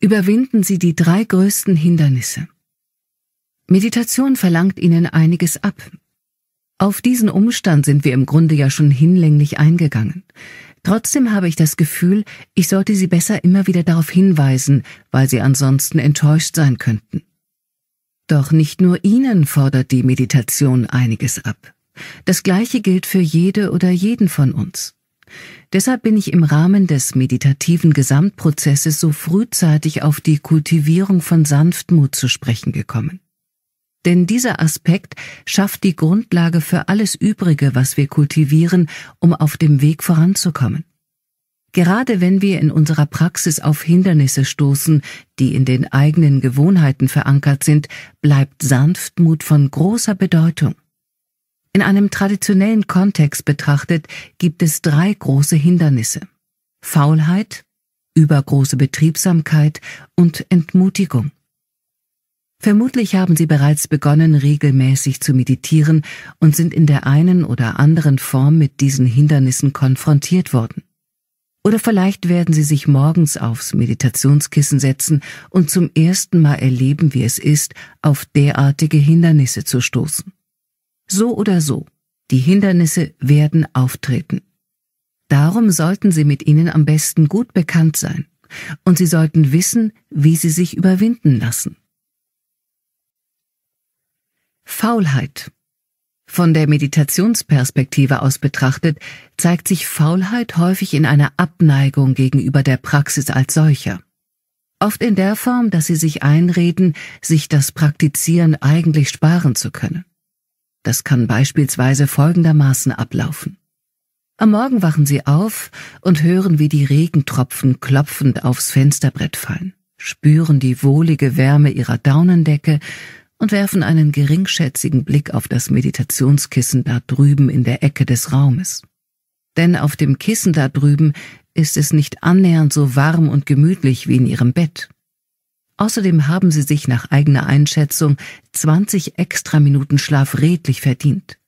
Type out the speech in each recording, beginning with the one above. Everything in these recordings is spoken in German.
überwinden Sie die drei größten Hindernisse. Meditation verlangt Ihnen einiges ab. Auf diesen Umstand sind wir im Grunde ja schon hinlänglich eingegangen. Trotzdem habe ich das Gefühl, ich sollte Sie besser immer wieder darauf hinweisen, weil Sie ansonsten enttäuscht sein könnten. Doch nicht nur Ihnen fordert die Meditation einiges ab. Das Gleiche gilt für jede oder jeden von uns. Deshalb bin ich im Rahmen des meditativen Gesamtprozesses so frühzeitig auf die Kultivierung von Sanftmut zu sprechen gekommen. Denn dieser Aspekt schafft die Grundlage für alles Übrige, was wir kultivieren, um auf dem Weg voranzukommen. Gerade wenn wir in unserer Praxis auf Hindernisse stoßen, die in den eigenen Gewohnheiten verankert sind, bleibt Sanftmut von großer Bedeutung. In einem traditionellen Kontext betrachtet gibt es drei große Hindernisse. Faulheit, übergroße Betriebsamkeit und Entmutigung. Vermutlich haben Sie bereits begonnen, regelmäßig zu meditieren und sind in der einen oder anderen Form mit diesen Hindernissen konfrontiert worden. Oder vielleicht werden Sie sich morgens aufs Meditationskissen setzen und zum ersten Mal erleben, wie es ist, auf derartige Hindernisse zu stoßen. So oder so, die Hindernisse werden auftreten. Darum sollten Sie mit ihnen am besten gut bekannt sein und Sie sollten wissen, wie Sie sich überwinden lassen. Faulheit Von der Meditationsperspektive aus betrachtet, zeigt sich Faulheit häufig in einer Abneigung gegenüber der Praxis als solcher oft in der Form, dass sie sich einreden, sich das Praktizieren eigentlich sparen zu können. Das kann beispielsweise folgendermaßen ablaufen. Am Morgen wachen sie auf und hören, wie die Regentropfen klopfend aufs Fensterbrett fallen, spüren die wohlige Wärme ihrer Daunendecke und werfen einen geringschätzigen Blick auf das Meditationskissen da drüben in der Ecke des Raumes. Denn auf dem Kissen da drüben ist es nicht annähernd so warm und gemütlich wie in ihrem Bett. Außerdem haben sie sich nach eigener Einschätzung 20 extra Minuten Schlaf redlich verdient.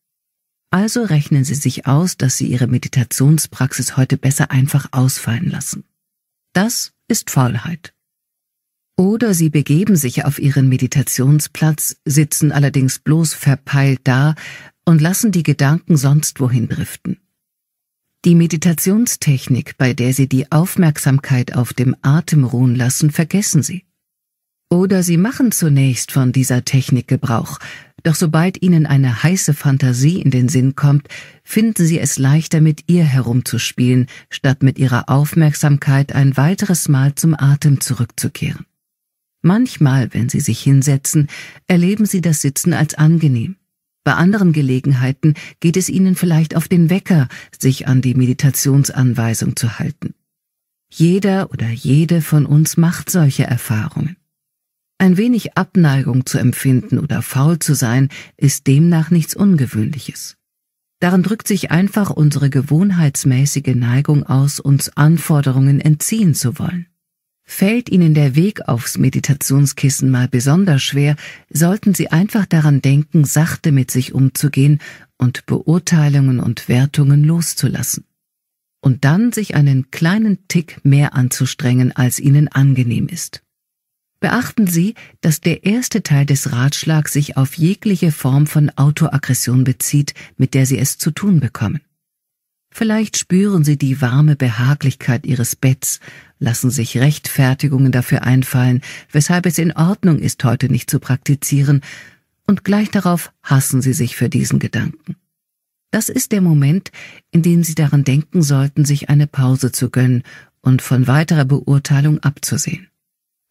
Also rechnen sie sich aus, dass sie ihre Meditationspraxis heute besser einfach ausfallen lassen. Das ist Faulheit. Oder sie begeben sich auf ihren Meditationsplatz, sitzen allerdings bloß verpeilt da und lassen die Gedanken sonst wohin driften. Die Meditationstechnik, bei der sie die Aufmerksamkeit auf dem Atem ruhen lassen, vergessen sie. Oder sie machen zunächst von dieser Technik Gebrauch, doch sobald ihnen eine heiße Fantasie in den Sinn kommt, finden sie es leichter, mit ihr herumzuspielen, statt mit ihrer Aufmerksamkeit ein weiteres Mal zum Atem zurückzukehren. Manchmal, wenn sie sich hinsetzen, erleben sie das Sitzen als angenehm. Bei anderen Gelegenheiten geht es ihnen vielleicht auf den Wecker, sich an die Meditationsanweisung zu halten. Jeder oder jede von uns macht solche Erfahrungen. Ein wenig Abneigung zu empfinden oder faul zu sein, ist demnach nichts Ungewöhnliches. Darin drückt sich einfach unsere gewohnheitsmäßige Neigung aus, uns Anforderungen entziehen zu wollen. Fällt Ihnen der Weg aufs Meditationskissen mal besonders schwer, sollten Sie einfach daran denken, sachte mit sich umzugehen und Beurteilungen und Wertungen loszulassen. Und dann sich einen kleinen Tick mehr anzustrengen, als Ihnen angenehm ist. Beachten Sie, dass der erste Teil des Ratschlags sich auf jegliche Form von Autoaggression bezieht, mit der Sie es zu tun bekommen. Vielleicht spüren Sie die warme Behaglichkeit Ihres Betts, lassen sich Rechtfertigungen dafür einfallen, weshalb es in Ordnung ist, heute nicht zu praktizieren, und gleich darauf hassen Sie sich für diesen Gedanken. Das ist der Moment, in dem Sie daran denken sollten, sich eine Pause zu gönnen und von weiterer Beurteilung abzusehen.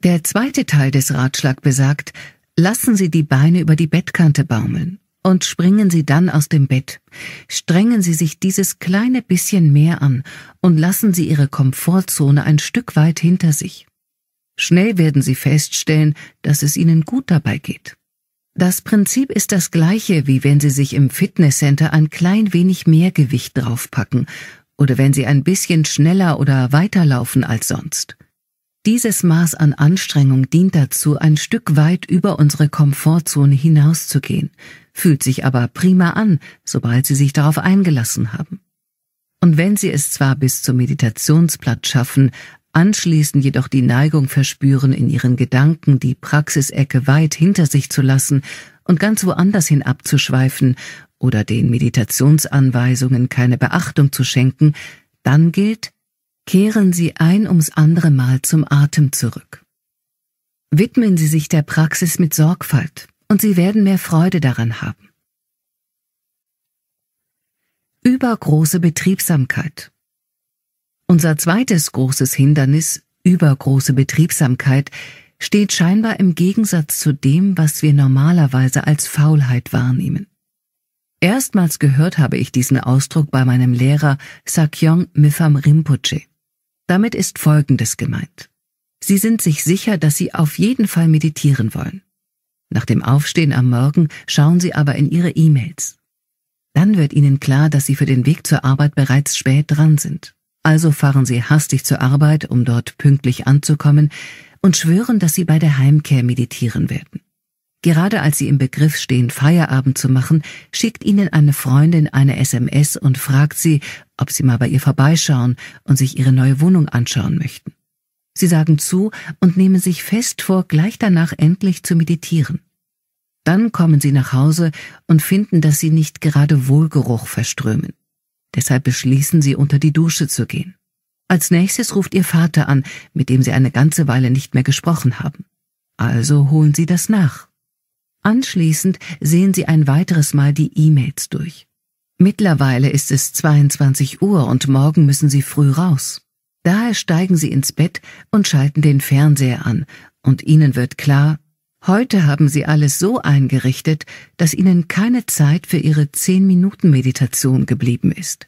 Der zweite Teil des Ratschlag besagt, lassen Sie die Beine über die Bettkante baumeln und springen Sie dann aus dem Bett. Strengen Sie sich dieses kleine bisschen mehr an und lassen Sie Ihre Komfortzone ein Stück weit hinter sich. Schnell werden Sie feststellen, dass es Ihnen gut dabei geht. Das Prinzip ist das gleiche, wie wenn Sie sich im Fitnesscenter ein klein wenig mehr Gewicht draufpacken oder wenn Sie ein bisschen schneller oder weiterlaufen als sonst. Dieses Maß an Anstrengung dient dazu, ein Stück weit über unsere Komfortzone hinauszugehen, fühlt sich aber prima an, sobald Sie sich darauf eingelassen haben. Und wenn Sie es zwar bis zum Meditationsplatz schaffen, anschließend jedoch die Neigung verspüren, in Ihren Gedanken die Praxisecke weit hinter sich zu lassen und ganz woanders hin abzuschweifen oder den Meditationsanweisungen keine Beachtung zu schenken, dann gilt, kehren Sie ein ums andere Mal zum Atem zurück. Widmen Sie sich der Praxis mit Sorgfalt und Sie werden mehr Freude daran haben. Übergroße Betriebsamkeit. Unser zweites großes Hindernis, übergroße Betriebsamkeit, steht scheinbar im Gegensatz zu dem, was wir normalerweise als Faulheit wahrnehmen. Erstmals gehört habe ich diesen Ausdruck bei meinem Lehrer Sakyong Mifam Rinpoche. Damit ist Folgendes gemeint. Sie sind sich sicher, dass Sie auf jeden Fall meditieren wollen. Nach dem Aufstehen am Morgen schauen Sie aber in Ihre E-Mails. Dann wird Ihnen klar, dass Sie für den Weg zur Arbeit bereits spät dran sind. Also fahren Sie hastig zur Arbeit, um dort pünktlich anzukommen, und schwören, dass Sie bei der Heimkehr meditieren werden. Gerade als sie im Begriff stehen, Feierabend zu machen, schickt ihnen eine Freundin eine SMS und fragt sie, ob sie mal bei ihr vorbeischauen und sich ihre neue Wohnung anschauen möchten. Sie sagen zu und nehmen sich fest vor, gleich danach endlich zu meditieren. Dann kommen sie nach Hause und finden, dass sie nicht gerade Wohlgeruch verströmen. Deshalb beschließen sie, unter die Dusche zu gehen. Als nächstes ruft ihr Vater an, mit dem sie eine ganze Weile nicht mehr gesprochen haben. Also holen sie das nach. Anschließend sehen Sie ein weiteres Mal die E-Mails durch. Mittlerweile ist es 22 Uhr und morgen müssen Sie früh raus. Daher steigen Sie ins Bett und schalten den Fernseher an, und Ihnen wird klar, heute haben Sie alles so eingerichtet, dass Ihnen keine Zeit für Ihre 10-Minuten-Meditation geblieben ist.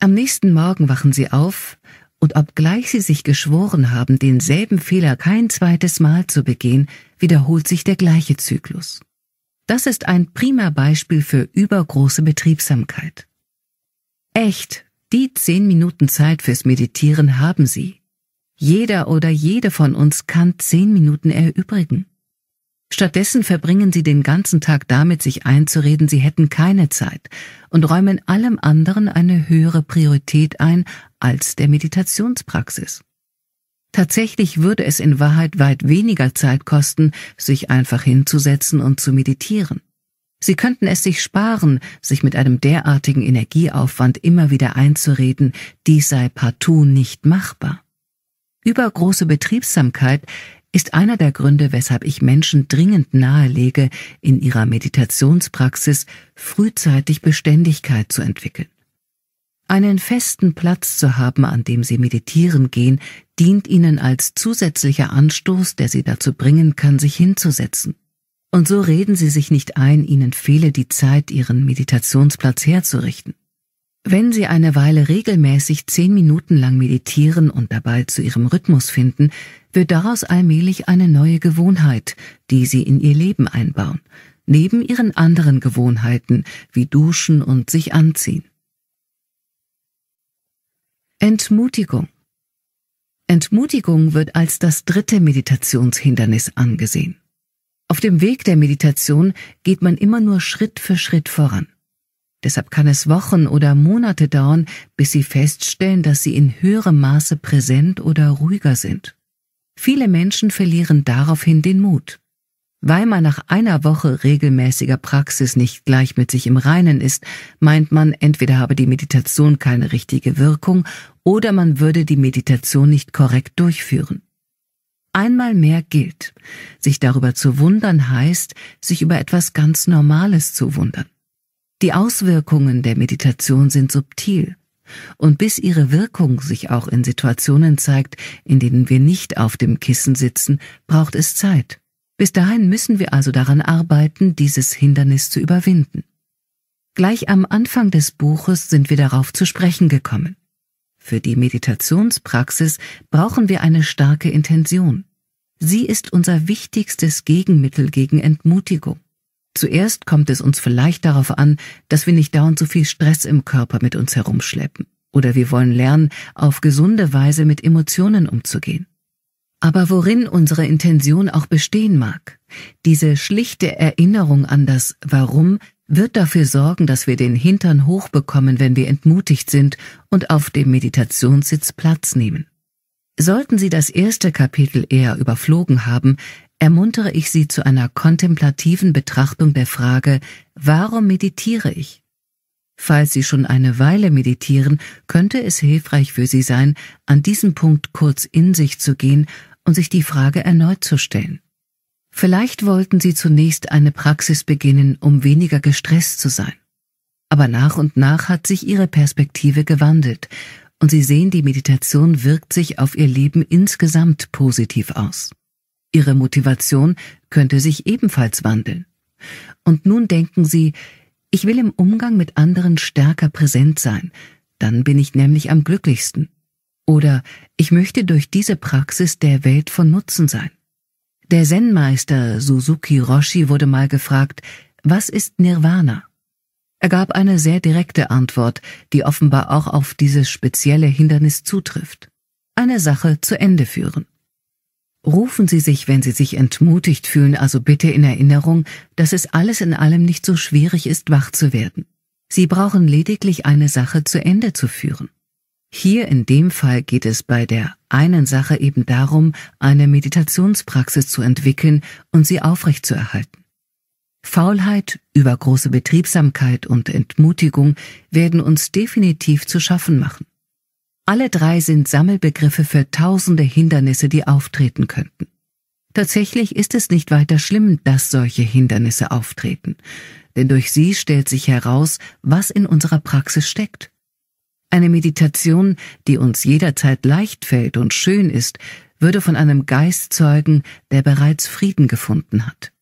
Am nächsten Morgen wachen Sie auf und obgleich sie sich geschworen haben, denselben Fehler kein zweites Mal zu begehen, wiederholt sich der gleiche Zyklus. Das ist ein prima Beispiel für übergroße Betriebsamkeit. Echt, die zehn Minuten Zeit fürs Meditieren haben Sie. Jeder oder jede von uns kann zehn Minuten erübrigen. Stattdessen verbringen sie den ganzen Tag damit, sich einzureden, sie hätten keine Zeit und räumen allem anderen eine höhere Priorität ein als der Meditationspraxis. Tatsächlich würde es in Wahrheit weit weniger Zeit kosten, sich einfach hinzusetzen und zu meditieren. Sie könnten es sich sparen, sich mit einem derartigen Energieaufwand immer wieder einzureden, dies sei partout nicht machbar. Übergroße Betriebsamkeit ist einer der Gründe, weshalb ich Menschen dringend nahelege, in ihrer Meditationspraxis frühzeitig Beständigkeit zu entwickeln. Einen festen Platz zu haben, an dem sie meditieren gehen, dient ihnen als zusätzlicher Anstoß, der sie dazu bringen kann, sich hinzusetzen. Und so reden sie sich nicht ein, ihnen fehle die Zeit, ihren Meditationsplatz herzurichten. Wenn Sie eine Weile regelmäßig zehn Minuten lang meditieren und dabei zu Ihrem Rhythmus finden, wird daraus allmählich eine neue Gewohnheit, die Sie in Ihr Leben einbauen, neben Ihren anderen Gewohnheiten wie Duschen und sich anziehen. Entmutigung Entmutigung wird als das dritte Meditationshindernis angesehen. Auf dem Weg der Meditation geht man immer nur Schritt für Schritt voran. Deshalb kann es Wochen oder Monate dauern, bis sie feststellen, dass sie in höherem Maße präsent oder ruhiger sind. Viele Menschen verlieren daraufhin den Mut. Weil man nach einer Woche regelmäßiger Praxis nicht gleich mit sich im Reinen ist, meint man, entweder habe die Meditation keine richtige Wirkung oder man würde die Meditation nicht korrekt durchführen. Einmal mehr gilt, sich darüber zu wundern heißt, sich über etwas ganz Normales zu wundern. Die Auswirkungen der Meditation sind subtil, und bis ihre Wirkung sich auch in Situationen zeigt, in denen wir nicht auf dem Kissen sitzen, braucht es Zeit. Bis dahin müssen wir also daran arbeiten, dieses Hindernis zu überwinden. Gleich am Anfang des Buches sind wir darauf zu sprechen gekommen. Für die Meditationspraxis brauchen wir eine starke Intention. Sie ist unser wichtigstes Gegenmittel gegen Entmutigung. Zuerst kommt es uns vielleicht darauf an, dass wir nicht dauernd so viel Stress im Körper mit uns herumschleppen. Oder wir wollen lernen, auf gesunde Weise mit Emotionen umzugehen. Aber worin unsere Intention auch bestehen mag, diese schlichte Erinnerung an das Warum wird dafür sorgen, dass wir den Hintern hochbekommen, wenn wir entmutigt sind und auf dem Meditationssitz Platz nehmen. Sollten Sie das erste Kapitel eher überflogen haben, ermuntere ich Sie zu einer kontemplativen Betrachtung der Frage, warum meditiere ich? Falls Sie schon eine Weile meditieren, könnte es hilfreich für Sie sein, an diesem Punkt kurz in sich zu gehen und sich die Frage erneut zu stellen. Vielleicht wollten Sie zunächst eine Praxis beginnen, um weniger gestresst zu sein. Aber nach und nach hat sich Ihre Perspektive gewandelt und Sie sehen, die Meditation wirkt sich auf Ihr Leben insgesamt positiv aus. Ihre Motivation könnte sich ebenfalls wandeln. Und nun denken Sie, ich will im Umgang mit anderen stärker präsent sein, dann bin ich nämlich am glücklichsten. Oder ich möchte durch diese Praxis der Welt von Nutzen sein. Der Zen-Meister Suzuki Roshi wurde mal gefragt, was ist Nirvana? Er gab eine sehr direkte Antwort, die offenbar auch auf dieses spezielle Hindernis zutrifft. Eine Sache zu Ende führen. Rufen Sie sich, wenn Sie sich entmutigt fühlen, also bitte in Erinnerung, dass es alles in allem nicht so schwierig ist, wach zu werden. Sie brauchen lediglich eine Sache zu Ende zu führen. Hier in dem Fall geht es bei der einen Sache eben darum, eine Meditationspraxis zu entwickeln und sie aufrechtzuerhalten. Faulheit, übergroße Betriebsamkeit und Entmutigung werden uns definitiv zu schaffen machen. Alle drei sind Sammelbegriffe für tausende Hindernisse, die auftreten könnten. Tatsächlich ist es nicht weiter schlimm, dass solche Hindernisse auftreten, denn durch sie stellt sich heraus, was in unserer Praxis steckt. Eine Meditation, die uns jederzeit leicht fällt und schön ist, würde von einem Geist zeugen, der bereits Frieden gefunden hat.